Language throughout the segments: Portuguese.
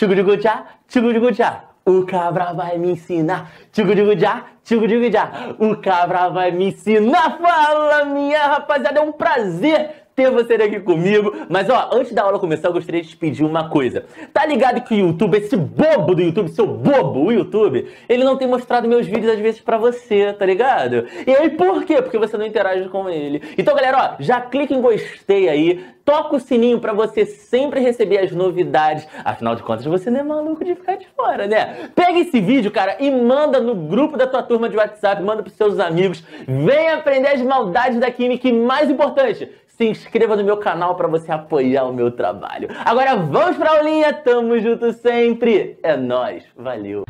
tchugu tchugu O cabra vai me ensinar. Tigo digo já, já. O cabra vai me ensinar. Fala, minha rapaziada, é um prazer ter você aqui comigo. Mas ó, antes da aula começar, eu gostaria de te pedir uma coisa. Tá ligado que o YouTube, esse bobo do YouTube, seu bobo, o YouTube, ele não tem mostrado meus vídeos às vezes para você, tá ligado? E aí por quê? Porque você não interage com ele. Então, galera, ó, já clica em gostei aí, toca o sininho para você sempre receber as novidades. Afinal de contas, você não é maluco de ficar de fora, né? Pega esse vídeo, cara, e manda no grupo da tua turma de WhatsApp, manda pros seus amigos. Vem aprender as maldades da química e mais importante, se inscreva no meu canal para você apoiar o meu trabalho. Agora vamos pra aulinha, tamo junto sempre. É nós, valeu.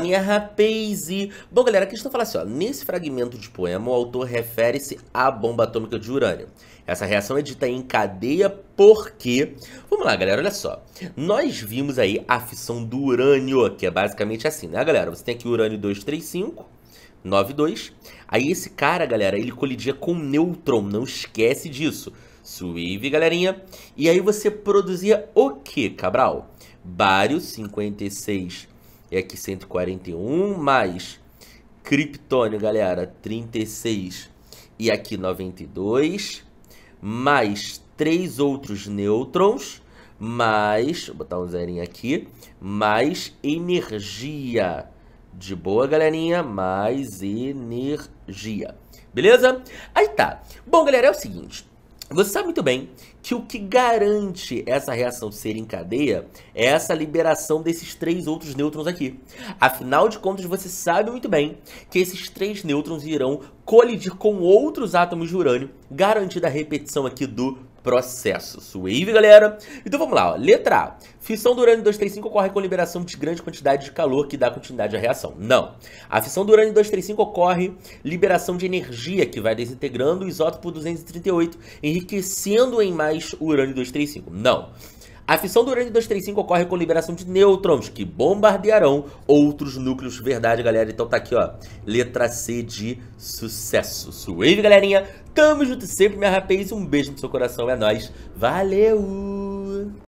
minha rapaze. Bom, galera, a questão falando assim, ó. Nesse fragmento de poema, o autor refere-se à bomba atômica de urânio. Essa reação é dita em cadeia porque... Vamos lá, galera, olha só. Nós vimos aí a fissão do urânio, que é basicamente assim, né, galera? Você tem aqui o urânio 235, 92. Aí esse cara, galera, ele colidia com nêutron, não esquece disso. Suave, galerinha. E aí você produzia o que, Cabral? Bário 56 é aqui 141, mais criptônio galera, 36 e aqui 92, mais três outros nêutrons, mais, vou botar um zerinho aqui, mais energia. De boa, galerinha, mais energia. Beleza? Aí tá. Bom, galera, é o seguinte, você sabe muito bem que o que garante essa reação ser em cadeia é essa liberação desses três outros nêutrons aqui. Afinal de contas, você sabe muito bem que esses três nêutrons irão colidir com outros átomos de urânio, garantida a repetição aqui do processos. Wave, galera? Então vamos lá, ó. letra A. Fissão do urânio 235 ocorre com liberação de grande quantidade de calor que dá continuidade à reação. Não. A fissão do urânio 235 ocorre liberação de energia que vai desintegrando o isótopo 238, enriquecendo em mais o urânio 235. Não. A fissão do urânio-235 ocorre com liberação de nêutrons, que bombardearão outros núcleos. Verdade, galera. Então tá aqui, ó. Letra C de sucesso. Suave, galerinha. Tamo junto sempre, minha rapaz. Um beijo no seu coração. É nóis. Valeu!